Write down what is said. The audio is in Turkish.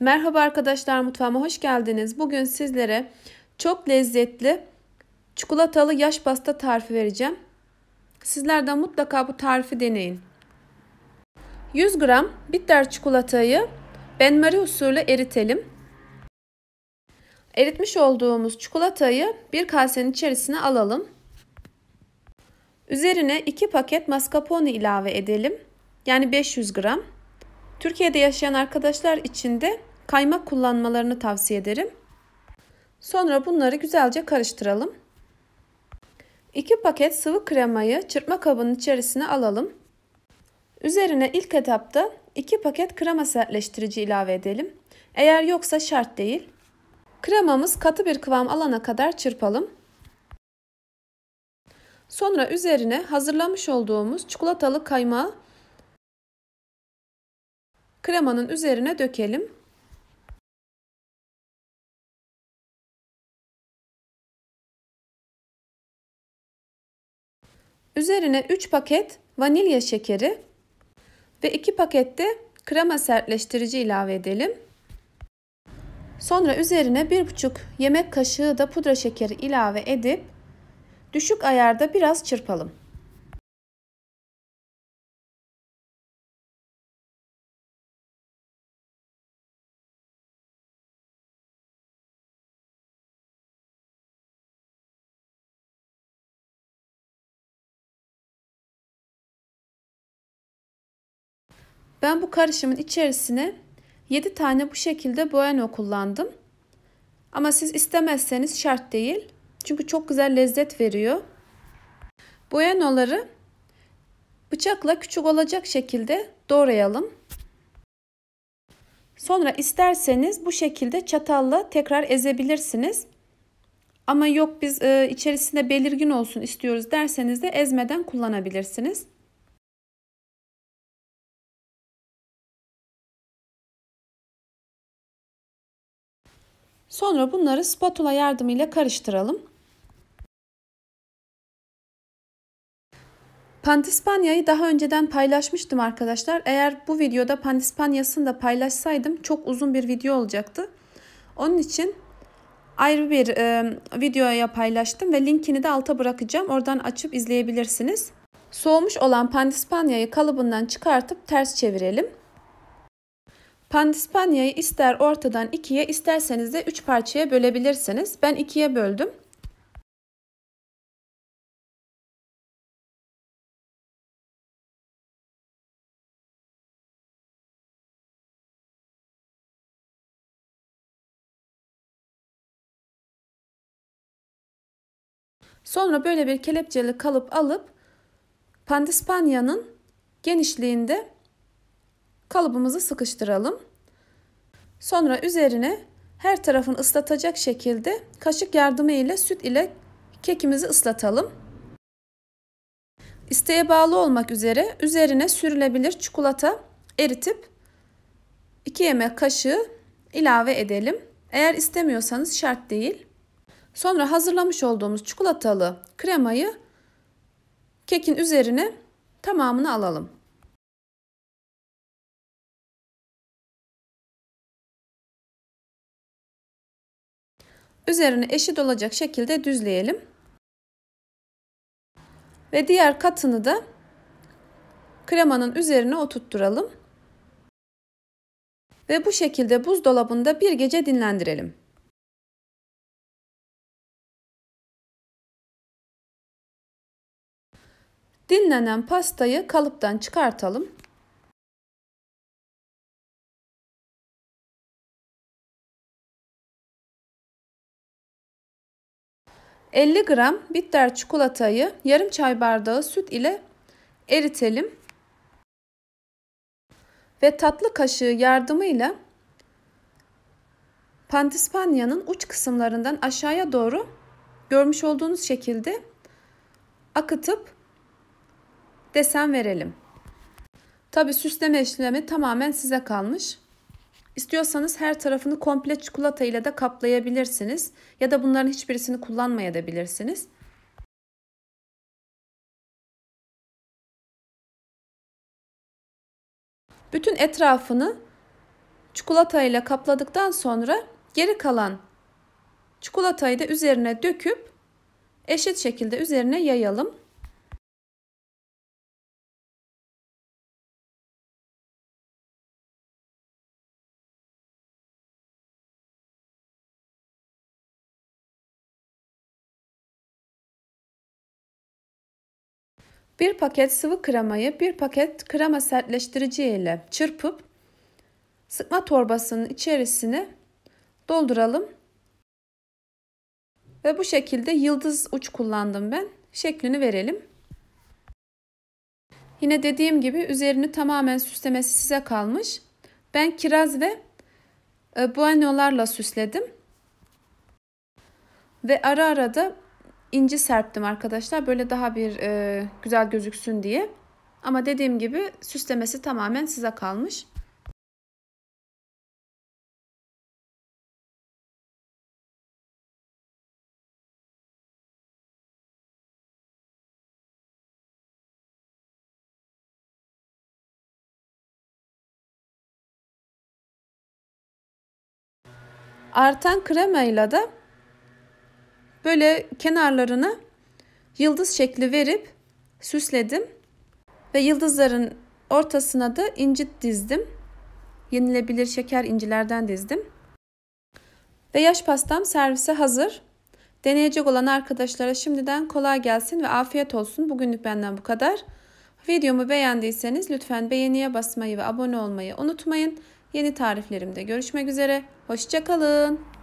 Merhaba arkadaşlar mutfağıma hoş geldiniz. Bugün sizlere çok lezzetli çikolatalı yaş pasta tarifi vereceğim. Sizler de mutlaka bu tarifi deneyin. 100 gram bitter çikolatayı benmari usulü eritelim. Eritmiş olduğumuz çikolatayı bir kasenin içerisine alalım. Üzerine 2 paket mascarpone ilave edelim. Yani 500 gram. Türkiye'de yaşayan arkadaşlar için de kaymak kullanmalarını tavsiye ederim. Sonra bunları güzelce karıştıralım. 2 paket sıvı kremayı çırpma kabının içerisine alalım. Üzerine ilk etapta 2 paket krema sertleştirici ilave edelim. Eğer yoksa şart değil. Kremamız katı bir kıvam alana kadar çırpalım. Sonra üzerine hazırlamış olduğumuz çikolatalı kaymağı kremanın üzerine dökelim. Üzerine 3 paket vanilya şekeri ve 2 paket de krema sertleştirici ilave edelim. Sonra üzerine 1,5 yemek kaşığı da pudra şekeri ilave edip düşük ayarda biraz çırpalım. Ben bu karışımın içerisine 7 tane bu şekilde bueno kullandım. Ama siz istemezseniz şart değil. Çünkü çok güzel lezzet veriyor. Boyanoları bıçakla küçük olacak şekilde doğrayalım. Sonra isterseniz bu şekilde çatalla tekrar ezebilirsiniz. Ama yok biz e, içerisinde belirgin olsun istiyoruz derseniz de ezmeden kullanabilirsiniz. Sonra bunları spatula yardımıyla karıştıralım. Pandispanya'yı daha önceden paylaşmıştım arkadaşlar. Eğer bu videoda pandispanyasını da paylaşsaydım çok uzun bir video olacaktı. Onun için ayrı bir e, videoya paylaştım ve linkini de alta bırakacağım. Oradan açıp izleyebilirsiniz. Soğumuş olan pandispanyayı kalıbından çıkartıp ters çevirelim. Pandispanya'yı ister ortadan ikiye isterseniz de üç parçaya bölebilirsiniz. Ben ikiye böldüm. Sonra böyle bir kelepçeli kalıp alıp pandispanya'nın genişliğinde kalıbımızı sıkıştıralım. Sonra üzerine her tarafını ıslatacak şekilde kaşık yardımı ile süt ile kekimizi ıslatalım. İsteğe bağlı olmak üzere üzerine sürülebilir çikolata eritip 2 yemek kaşığı ilave edelim. Eğer istemiyorsanız şart değil. Sonra hazırlamış olduğumuz çikolatalı kremayı kekin üzerine tamamını alalım. Üzerine eşit olacak şekilde düzleyelim. Ve diğer katını da kremanın üzerine oturtturalım. Ve bu şekilde buzdolabında bir gece dinlendirelim. Dinlenen pastayı kalıptan çıkartalım. 50 gram bitter çikolatayı yarım çay bardağı süt ile eritelim. Ve tatlı kaşığı yardımıyla pandispanyanın uç kısımlarından aşağıya doğru görmüş olduğunuz şekilde akıtıp desen verelim. Tabi süsleme işlemi tamamen size kalmış. İstiyorsanız her tarafını komple çikolata ile de kaplayabilirsiniz ya da bunların hiçbirisini kullanmaya da bilirsiniz. Bütün etrafını çikolata ile kapladıktan sonra geri kalan çikolatayı da üzerine döküp eşit şekilde üzerine yayalım. 1 paket sıvı kremayı 1 paket krema sertleştirici ile çırpıp sıkma torbasının içerisine dolduralım. Ve bu şekilde yıldız uç kullandım ben. Şeklini verelim. Yine dediğim gibi üzerini tamamen süslemesi size kalmış. Ben kiraz ve e, buanolarla süsledim. Ve ara ara da inci serptim arkadaşlar. Böyle daha bir e, güzel gözüksün diye. Ama dediğim gibi süslemesi tamamen size kalmış. Artan kremayla da Böyle kenarlarına yıldız şekli verip süsledim. Ve yıldızların ortasına da incit dizdim. Yenilebilir şeker incilerden dizdim. Ve yaş pastam servise hazır. Deneyecek olan arkadaşlara şimdiden kolay gelsin ve afiyet olsun. Bugünlük benden bu kadar. Videomu beğendiyseniz lütfen beğeniye basmayı ve abone olmayı unutmayın. Yeni tariflerimde görüşmek üzere. Hoşçakalın.